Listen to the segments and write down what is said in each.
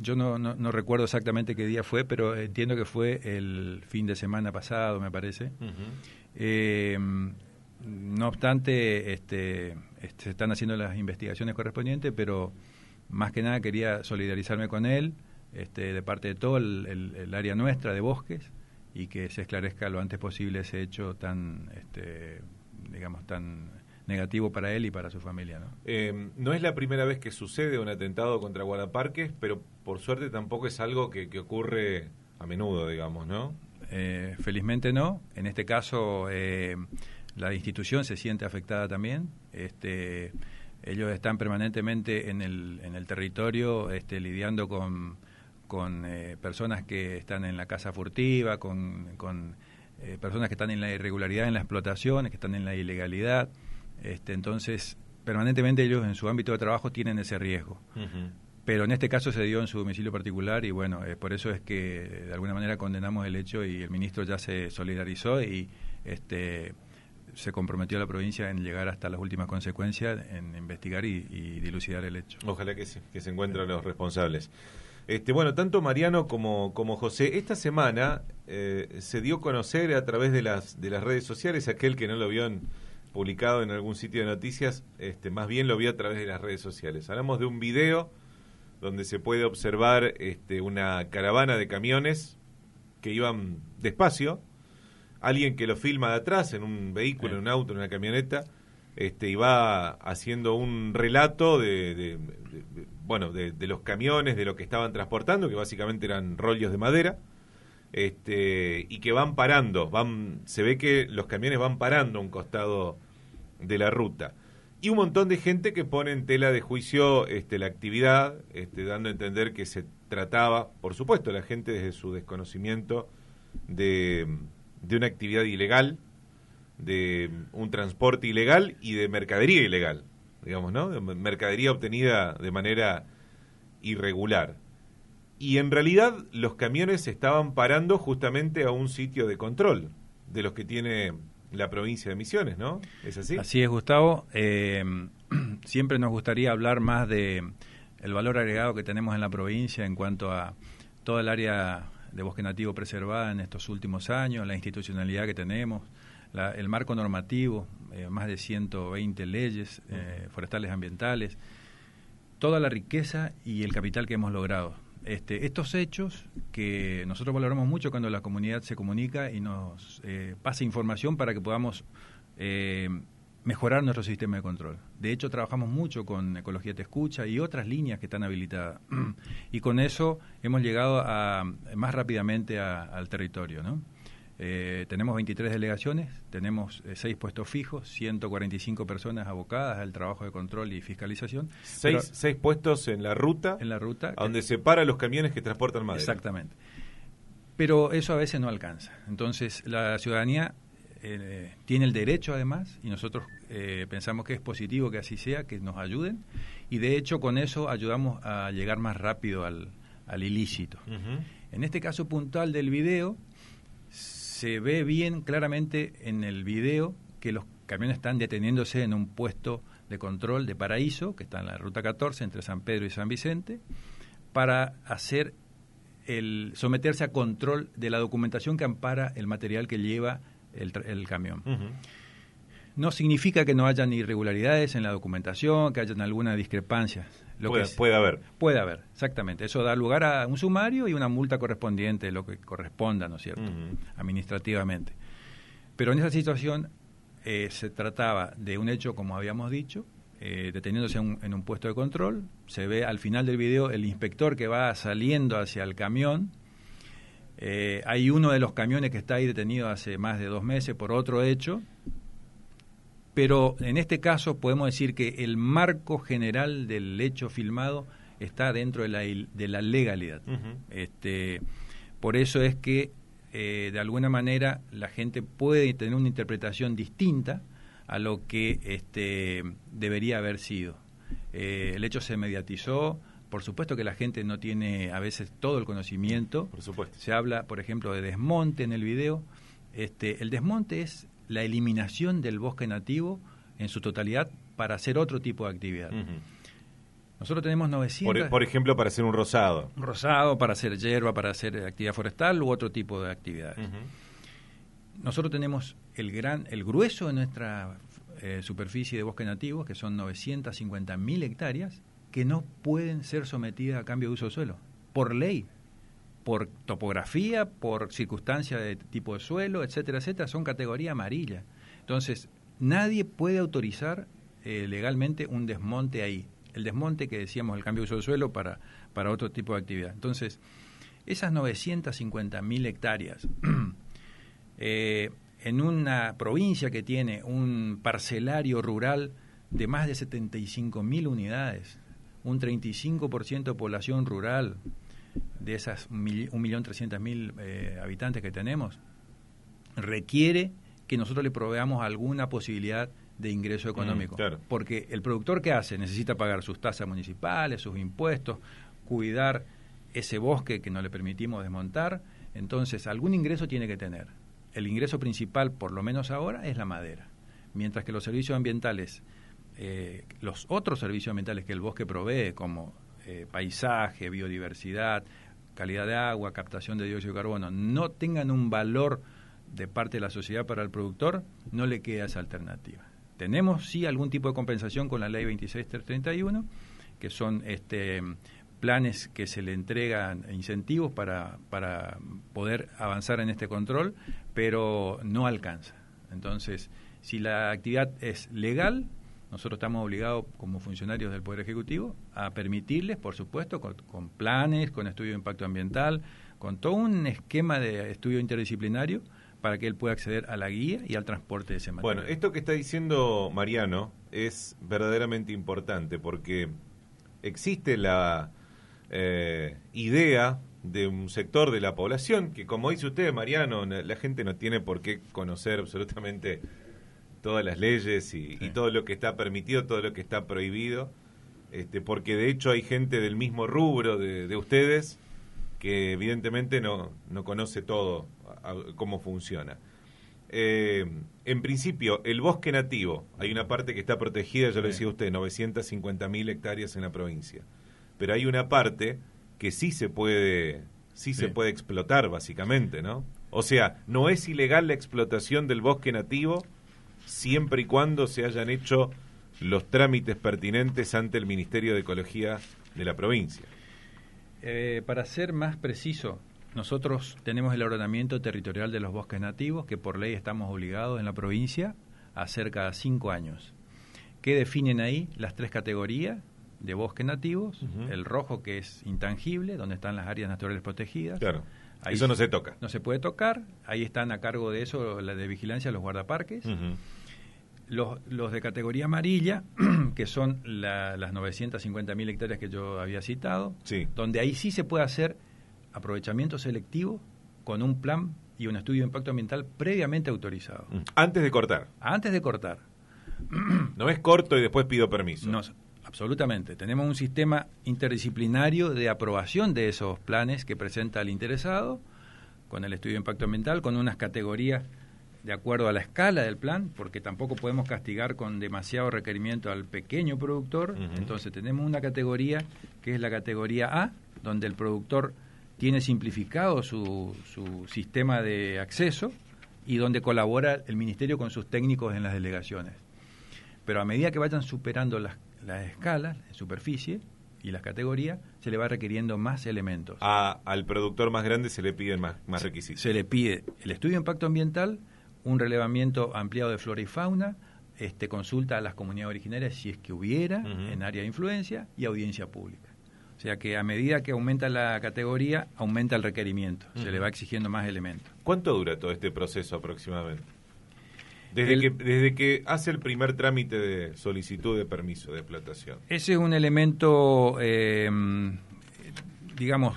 yo no, recuerdo exactamente qué día fue, pero entiendo que fue el fin de semana pasado, me parece. Eh, no obstante, este, este, se están haciendo las investigaciones correspondientes, pero más que nada quería solidarizarme con él, este, de parte de todo el, área nuestra de bosques, y que se esclarezca lo antes posible ese hecho tan, este, digamos, tan negativo para él y para su familia. ¿no? Eh, no es la primera vez que sucede un atentado contra guardaparques, pero por suerte tampoco es algo que, ocurre a menudo, digamos, ¿no? Eh, felizmente no. En este caso, eh, la institución se siente afectada también. Este, ellos están permanentemente en el, territorio este, lidiando con, eh, personas que están en la casa furtiva, con, personas que están en la irregularidad en las explotaciones, que están en la ilegalidad. Este, entonces, permanentemente ellos en su ámbito de trabajo tienen ese riesgo pero en este caso se dio en su domicilio particular y bueno, eh, por eso es que eh, de alguna manera condenamos el hecho y el ministro ya se solidarizó y este se comprometió a la provincia en llegar hasta las últimas consecuencias, en investigar y, dilucidar el hecho. Ojalá que, sí, que se encuentren los responsables. Este, bueno, tanto Mariano como, José, esta semana eh, se dio a conocer a través de las, de las redes sociales, aquel que no lo vio publicado en algún sitio de noticias, este, más bien lo vio a través de las redes sociales. Hablamos de un video donde se puede observar este, una caravana de camiones que iban despacio, alguien que lo filma de atrás en un vehículo, en un auto, en una camioneta, este, y va haciendo un relato de, bueno de, los camiones, de lo que estaban transportando, que básicamente eran rollos de madera, este, y que van parando, van, se ve que los camiones van parando a un costado de la ruta y un montón de gente que pone en tela de juicio este, la actividad, este, dando a entender que se trataba, por supuesto, la gente desde su desconocimiento de, una actividad ilegal, de un transporte ilegal y de mercadería ilegal, digamos, ¿no? mercadería obtenida de manera irregular. Y en realidad los camiones estaban parando justamente a un sitio de control de los que tiene la provincia de Misiones, ¿no? ¿Es así? Así es, Gustavo. Eh, siempre nos gustaría hablar más de el valor agregado que tenemos en la provincia en cuanto a toda el área de bosque nativo preservada en estos últimos años, la institucionalidad que tenemos, el marco normativo, eh, más de 120 leyes eh, forestales ambientales, toda la riqueza y el capital que hemos logrado este, estos hechos que nosotros valoramos mucho cuando la comunidad se comunica y nos eh, pasa información para que podamos eh, mejorar nuestro sistema de control. De hecho, trabajamos mucho con Ecología Te Escucha y otras líneas que están habilitadas. Y con eso hemos llegado a, más rápidamente al territorio, ¿no? Eh, tenemos 23 delegaciones, tenemos 6 eh, puestos fijos, 145 personas abocadas al trabajo de control y fiscalización. 6, puestos en la ruta. En la ruta. donde se paran los camiones que transportan madera. Exactamente. Pero eso a veces no alcanza. Entonces, la ciudadanía eh, tiene el derecho además y nosotros pensamos que es positivo que así sea, que nos ayuden y de hecho con eso ayudamos a llegar más rápido al, al ilícito. En este caso puntual del video, se ve bien claramente en el video que los camiones están deteniéndose en un puesto de control de Paraíso, que está en la ruta 14 entre San Pedro y San Vicente, para hacer el someterse a control de la documentación que ampara el material que lleva el, camión. No significa que no hayan irregularidades en la documentación, que hayan alguna discrepancia puede, puede haber. Puede haber, exactamente. Eso da lugar a un sumario y una multa correspondiente, lo que corresponda, ¿no es cierto?, administrativamente. Pero en esa situación eh, se trataba de un hecho, como habíamos dicho, eh, deteniéndose en un puesto de control. Se ve al final del video el inspector que va saliendo hacia el camión. Eh, hay uno de los camiones que está ahí detenido hace más de dos meses por otro hecho pero en este caso podemos decir que el marco general del hecho filmado está dentro de la, legalidad. Este, por eso es que eh, de alguna manera la gente puede tener una interpretación distinta a lo que este, debería haber sido. Eh, el hecho se mediatizó, por supuesto que la gente no tiene a veces todo el conocimiento. Por supuesto. Se habla, por ejemplo, de desmonte en el video. Este, el desmonte es la eliminación del bosque nativo en su totalidad para hacer otro tipo de actividad. Nosotros tenemos 900... E-, por, ejemplo, para hacer un rosado. rosado, para hacer hierba, para hacer actividad forestal u otro tipo de actividades. Nosotros tenemos el, gran, el grueso de nuestra eh, superficie de bosque nativo, que son 950.000 hectáreas, que no pueden ser sometidas a cambio de uso de suelo, por ley por topografía, por circunstancia de tipo de suelo, etcétera, etcétera, son categoría amarilla. Entonces, nadie puede autorizar eh, legalmente un desmonte ahí. El desmonte que decíamos, el cambio de uso de suelo para, para otro tipo de actividad. Entonces, esas 950.000 hectáreas, eh, en una provincia que tiene un parcelario rural de más de 75.000 unidades, un 35% de población rural, de esas 1.300.000 eh, habitantes que tenemos, requiere que nosotros le proveamos alguna posibilidad de ingreso mm, económico. Porque el productor que hace necesita pagar sus tasas municipales, sus impuestos, cuidar ese bosque que no le permitimos desmontar. Entonces, algún ingreso tiene que tener. El ingreso principal, por lo menos ahora, es la madera. Mientras que los servicios ambientales, eh, los otros servicios ambientales que el bosque provee, como eh, paisaje, biodiversidad, calidad de agua, captación de dióxido de carbono, no tengan un valor de parte de la sociedad para el productor, no le queda esa alternativa. Tenemos sí algún tipo de compensación con la ley 26331, que son este, planes que se le entregan incentivos para, para poder avanzar en este control, pero no alcanza. Entonces, si la actividad es legal, nosotros estamos obligados como funcionarios del Poder Ejecutivo a permitirles, por supuesto, con, planes, con estudio de impacto ambiental, con todo un esquema de estudio interdisciplinario para que él pueda acceder a la guía y al transporte de ese material. Bueno, esto que está diciendo Mariano es verdaderamente importante porque existe la eh, idea de un sector de la población que, como dice usted, Mariano, la gente no tiene por qué conocer absolutamente todas las leyes y, todo lo que está permitido, todo lo que está prohibido, este, porque de hecho hay gente del mismo rubro de, ustedes que evidentemente no, no conoce todo, cómo funciona. Eh, en principio, el bosque nativo, hay una parte que está protegida, ya lo decía usted, 950.000 hectáreas en la provincia, pero hay una parte que sí se puede, sí se puede explotar básicamente, ¿no? O sea, no es ilegal la explotación del bosque nativo, siempre y cuando se hayan hecho los trámites pertinentes ante el Ministerio de Ecología de la provincia. Eh, para ser más preciso, nosotros tenemos el ordenamiento territorial de los bosques nativos, que por ley estamos obligados en la provincia a hacer cada cinco años, que definen ahí las tres categorías de bosques nativos, el rojo que es intangible, donde están las áreas naturales protegidas. Claro. eso no se toca. No se puede tocar, ahí están a cargo de eso la de vigilancia los guardaparques. Los, de categoría amarilla, que son la, las 950.000 hectáreas que yo había citado, donde ahí sí se puede hacer aprovechamiento selectivo con un plan y un estudio de impacto ambiental previamente autorizado. Mm. Antes de cortar. Antes de cortar. No es corto y después pido permiso. No, absolutamente. Tenemos un sistema interdisciplinario de aprobación de esos planes que presenta el interesado, con el estudio de impacto ambiental, con unas categorías de acuerdo a la escala del plan, porque tampoco podemos castigar con demasiado requerimiento al pequeño productor. Entonces tenemos una categoría que es la categoría A, donde el productor tiene simplificado su, su sistema de acceso y donde colabora el ministerio con sus técnicos en las delegaciones. Pero a medida que vayan superando las, las escalas, superficie, y las categorías, se le va requiriendo más elementos. A, al productor más grande se le piden más, más requisitos. Se le pide el estudio de impacto ambiental, un relevamiento ampliado de flora y fauna, este, consulta a las comunidades originarias si es que hubiera en área de influencia y audiencia pública. O sea que a medida que aumenta la categoría, aumenta el requerimiento, se le va exigiendo más elementos. ¿Cuánto dura todo este proceso aproximadamente? Desde, que, desde que hace el primer trámite de solicitud de permiso de explotación. Ese es un elemento, eh, digamos,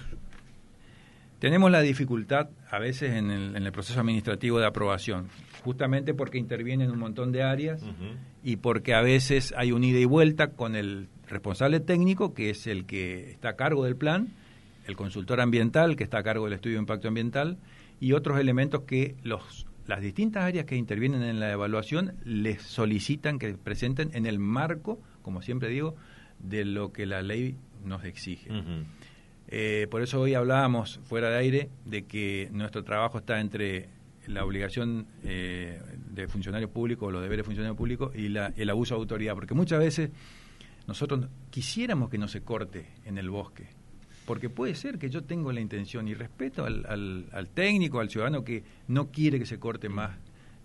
tenemos la dificultad a veces en el, en proceso administrativo de aprobación, justamente porque intervienen un montón de áreas y porque a veces hay un ida y vuelta con el responsable técnico, que es el que está a cargo del plan, el consultor ambiental, que está a cargo del estudio de impacto ambiental, y otros elementos que los, las distintas áreas que intervienen en la evaluación les solicitan que presenten en el marco, como siempre digo, de lo que la ley nos exige. Eh, por eso hoy hablábamos fuera de aire de que nuestro trabajo está entre la obligación eh, de funcionario público los deberes de funcionario público y el abuso de autoridad, porque muchas veces nosotros quisiéramos que no se corte en el bosque, porque puede ser que yo tengo la intención y respeto al, técnico, al ciudadano que no quiere que se corte mm. más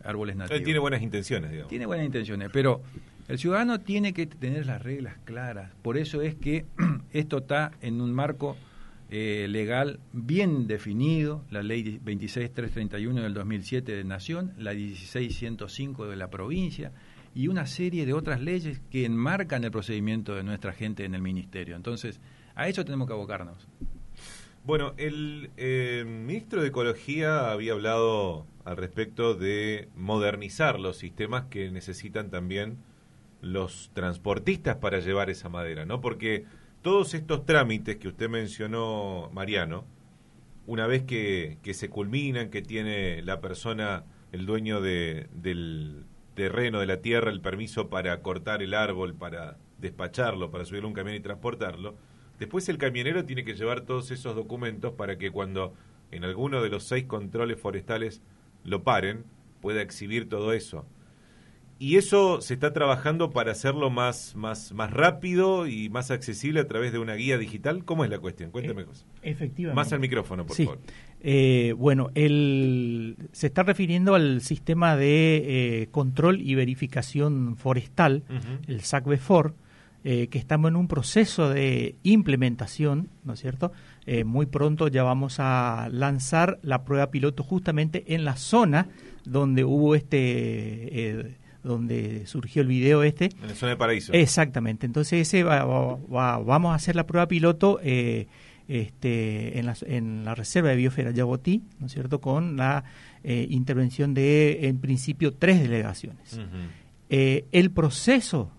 árboles nativos. tiene buenas intenciones, digamos. Tiene buenas intenciones, pero el ciudadano tiene que tener las reglas claras. Por eso es que esto está en un marco eh, legal bien definido, la ley 26331 del 2007 de Nación, la 16105 de la provincia y una serie de otras leyes que enmarcan el procedimiento de nuestra gente en el ministerio. Entonces, a eso tenemos que abocarnos. Bueno, el eh, ministro de Ecología había hablado al respecto de modernizar los sistemas que necesitan también los transportistas para llevar esa madera, ¿no? Porque todos estos trámites que usted mencionó, Mariano, una vez que, se culminan, que tiene la persona, el dueño del terreno, de la tierra, el permiso para cortar el árbol, para despacharlo, para subir un camión y transportarlo, después el camionero tiene que llevar todos esos documentos para que cuando en alguno de los seis controles forestales lo paren, pueda exhibir todo eso. Y eso se está trabajando para hacerlo más, más, más rápido y más accesible a través de una guía digital. ¿Cómo es la cuestión? Cuéntame. Eh, efectivamente. Más al micrófono, por favor. Eh, bueno, el, se está refiriendo al sistema de eh, control y verificación forestal, el SAC eh, que estamos en un proceso de implementación, ¿no es cierto? muy pronto ya vamos a lanzar la prueba piloto justamente en la zona donde hubo este donde surgió el video este. En la zona de paraíso. Exactamente. Entonces ese vamos a hacer la prueba piloto eh, este, en, la, reserva de biosfera Yagotí, ¿no es cierto?, con la eh, intervención de, en principio, tres delegaciones. Eh, el proceso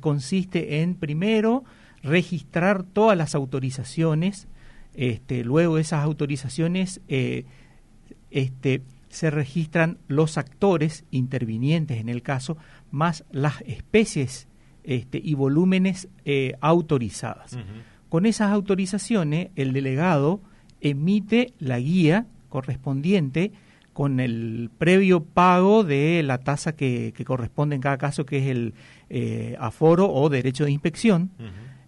consiste en, primero, registrar todas las autorizaciones, este, luego esas autorizaciones... Este, se registran los actores intervinientes en el caso, más las especies este, y volúmenes eh, autorizadas. Con esas autorizaciones, el delegado emite la guía correspondiente con el previo pago de la tasa que, corresponde en cada caso, que es el eh, aforo o derecho de inspección.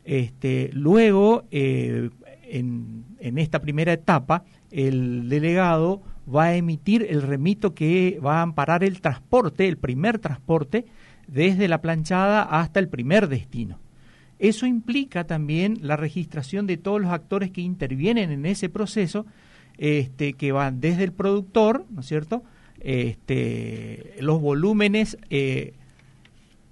Este, luego, eh, en, en esta primera etapa, el delegado va a emitir el remito que va a amparar el transporte, el primer transporte, desde la planchada hasta el primer destino. Eso implica también la registración de todos los actores que intervienen en ese proceso, este, que van desde el productor, ¿no es cierto? Este, los volúmenes eh,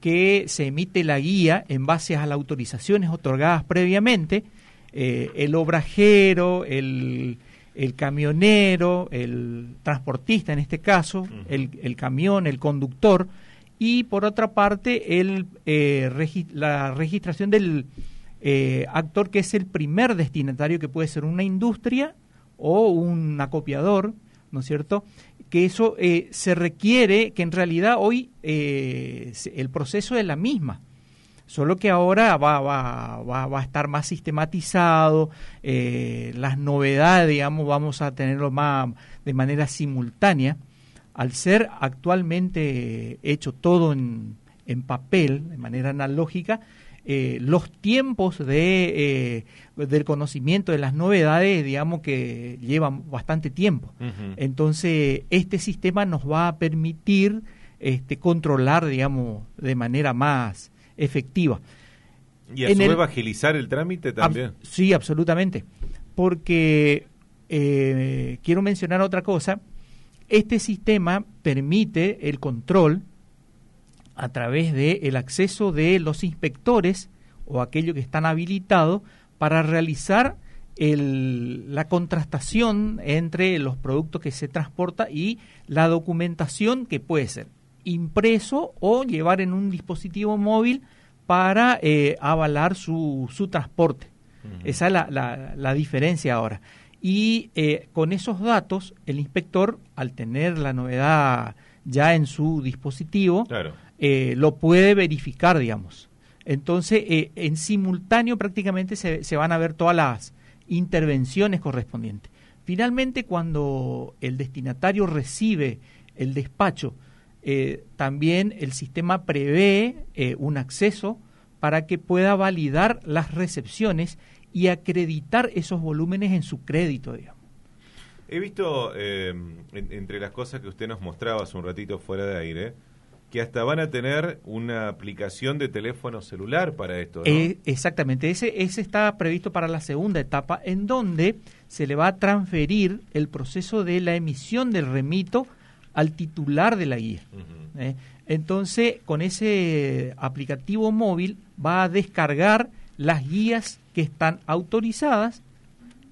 que se emite la guía en base a las autorizaciones otorgadas previamente, eh, el obrajero, el, el camionero, el transportista en este caso, el, camión, el conductor, y por otra parte eh, la registración del eh, actor que es el primer destinatario, que puede ser una industria o un acopiador, ¿no es cierto? Que eso eh, se requiere, que en realidad hoy el proceso es la misma solo que ahora va, va, va, a estar más sistematizado, eh, las novedades, digamos, vamos a tenerlo más de manera simultánea. Al ser actualmente hecho todo en, papel, de manera analógica, eh, los tiempos de, eh, del conocimiento de las novedades, digamos que llevan bastante tiempo. Entonces, este sistema nos va a permitir este, controlar, digamos, de manera más, efectiva. Y a en su el, agilizar el trámite también. sí, absolutamente. Porque eh, quiero mencionar otra cosa. Este sistema permite el control a través de el acceso de los inspectores o aquellos que están habilitados para realizar la contrastación entre los productos que se transporta y la documentación que puede ser impreso o llevar en un dispositivo móvil para eh, avalar su, transporte. Esa es la, diferencia ahora. Y eh, con esos datos, el inspector, al tener la novedad ya en su dispositivo, eh, lo puede verificar, digamos. Entonces, en simultáneo prácticamente se, se van a ver todas las intervenciones correspondientes. Finalmente, cuando el destinatario recibe el despacho eh, también el sistema prevé eh, un acceso para que pueda validar las recepciones y acreditar esos volúmenes en su crédito, digamos. He visto eh, entre las cosas que usted nos mostraba hace un ratito fuera de aire, que hasta van a tener una aplicación de teléfono celular para esto. exactamente, ese, ese está previsto para la segunda etapa, en donde se le va a transferir el proceso de la emisión del remito al titular de la guía. ¿eh? Entonces, con ese aplicativo móvil va a descargar las guías que están autorizadas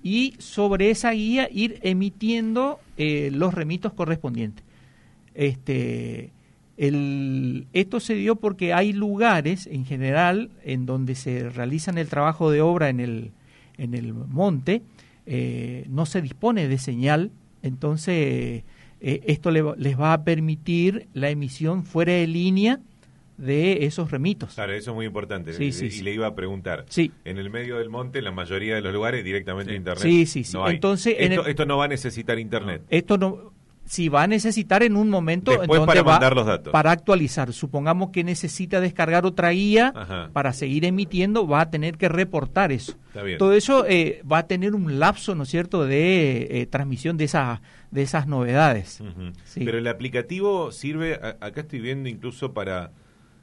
y sobre esa guía ir emitiendo eh, los remitos correspondientes. Este, esto se dio porque hay lugares en general en donde se realizan el trabajo de obra en el, en el monte, eh, no se dispone de señal, entonces eh, esto les va a permitir la emisión fuera de línea de esos remitos. Claro, eso es muy importante. Sí, sí, y le iba a preguntar. En el medio del monte, en la mayoría de los lugares, directamente internet. Sí, sí, sí. Entonces, esto, no va a necesitar internet. Esto no, si va a necesitar en un momento para para actualizar. Supongamos que necesita descargar otra guía para seguir emitiendo, va a tener que reportar eso. Todo eso eh, va a tener un lapso, ¿no es cierto?, de eh, transmisión de esas de esas novedades. Pero el aplicativo sirve, acá estoy viendo incluso para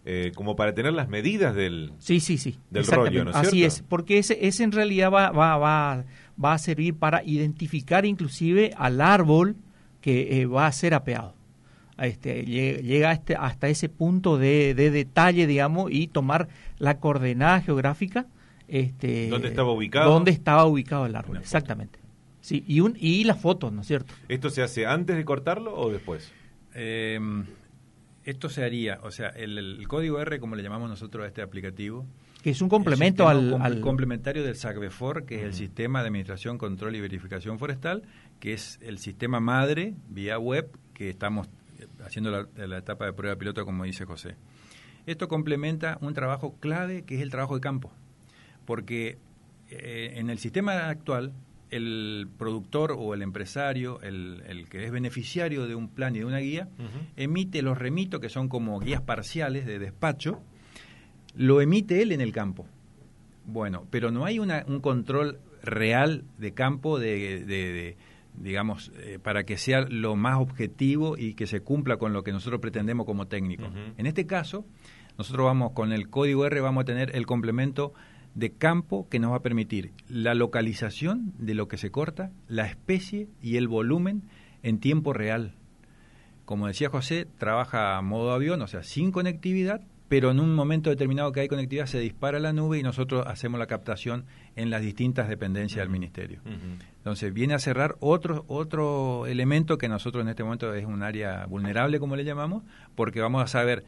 eh, como para tener las medidas del sí sí sí del rollo, ¿no es así es porque ese ese en realidad va va va va a servir para identificar inclusive al árbol que eh, va a ser apeado. Este, llega este, hasta ese punto de, detalle, digamos, y tomar la coordenada geográfica. Este, ¿Dónde estaba ubicado? ¿Dónde estaba ubicado el árbol? Exactamente. Sí, y, un, y las fotos, ¿no es cierto? ¿Esto se hace antes de cortarlo o después? Em, esto se haría, o sea, el, código R, como le llamamos nosotros a este aplicativo, que es un complemento al, complementario del SACBEFOR, que es el sistema de administración, control y verificación forestal, que es el sistema madre vía web que estamos eh, haciendo la, etapa de prueba piloto, como dice José. Esto complementa un trabajo clave que es el trabajo de campo, porque eh, en el sistema actual el productor o el empresario, el, que es beneficiario de un plan y de una guía, emite los remitos que son como guías parciales de despacho lo emite él en el campo. Bueno, pero no hay un control real de campo de, digamos, eh, para que sea lo más objetivo y que se cumpla con lo que nosotros pretendemos como técnico. En este caso, nosotros vamos con el código R, vamos a tener el complemento de campo que nos va a permitir la localización de lo que se corta, la especie y el volumen en tiempo real. Como decía José, trabaja a modo avión, o sea, sin conectividad, pero en un momento determinado que hay conectividad se dispara la nube y nosotros hacemos la captación en las distintas dependencias del ministerio. Entonces viene a cerrar otro, otro elemento que nosotros en este momento es un área vulnerable, como le llamamos, porque vamos a saber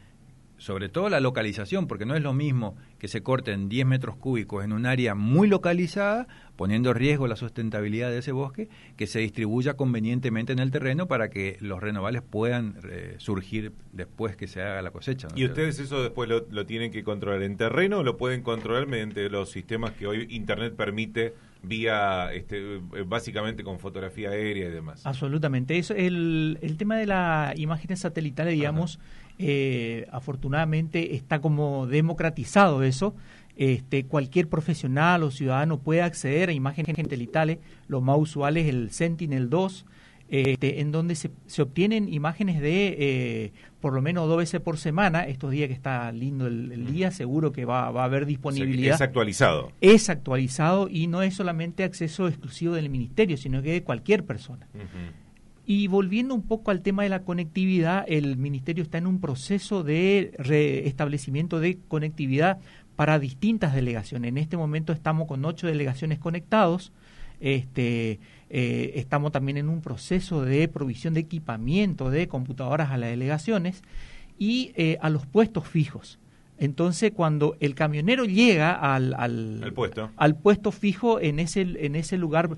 sobre todo la localización, porque no es lo mismo que se corten 10 metros cúbicos en un área muy localizada, poniendo en riesgo la sustentabilidad de ese bosque, que se distribuya convenientemente en el terreno para que los renovables puedan eh, surgir después que se haga la cosecha. ¿Y ustedes eso después lo, tienen que controlar en terreno o lo pueden controlar mediante los sistemas que hoy Internet permite? vía este, eh, básicamente con fotografía aérea y demás. Absolutamente. Eso, el, el tema de las imágenes satelitales, digamos, eh, afortunadamente está como democratizado eso. Este, cualquier profesional o ciudadano puede acceder a imágenes gentilitales, lo más usual es el Sentinel-2, este, en donde se, obtienen imágenes de eh, por lo menos dos veces por semana, estos días que está lindo el, día, mm. seguro que va, a haber disponibilidad. es actualizado. Es actualizado y no es solamente acceso exclusivo del ministerio, sino que de cualquier persona. Y volviendo un poco al tema de la conectividad, el Ministerio está en un proceso de restablecimiento de conectividad para distintas delegaciones. En este momento estamos con ocho delegaciones conectados. Este, eh, estamos también en un proceso de provisión de equipamiento de computadoras a las delegaciones y eh, a los puestos fijos. Entonces, cuando el camionero llega al, puesto. al puesto fijo en ese, en ese lugar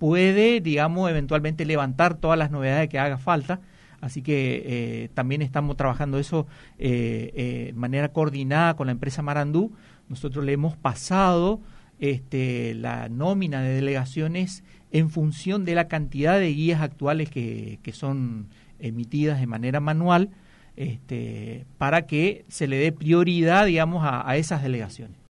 puede, digamos, eventualmente levantar todas las novedades que haga falta. Así que eh, también estamos trabajando eso eh, eh, de manera coordinada con la empresa Marandú. Nosotros le hemos pasado este, la nómina de delegaciones en función de la cantidad de guías actuales que, son emitidas de manera manual este, para que se le dé prioridad, digamos, a esas delegaciones.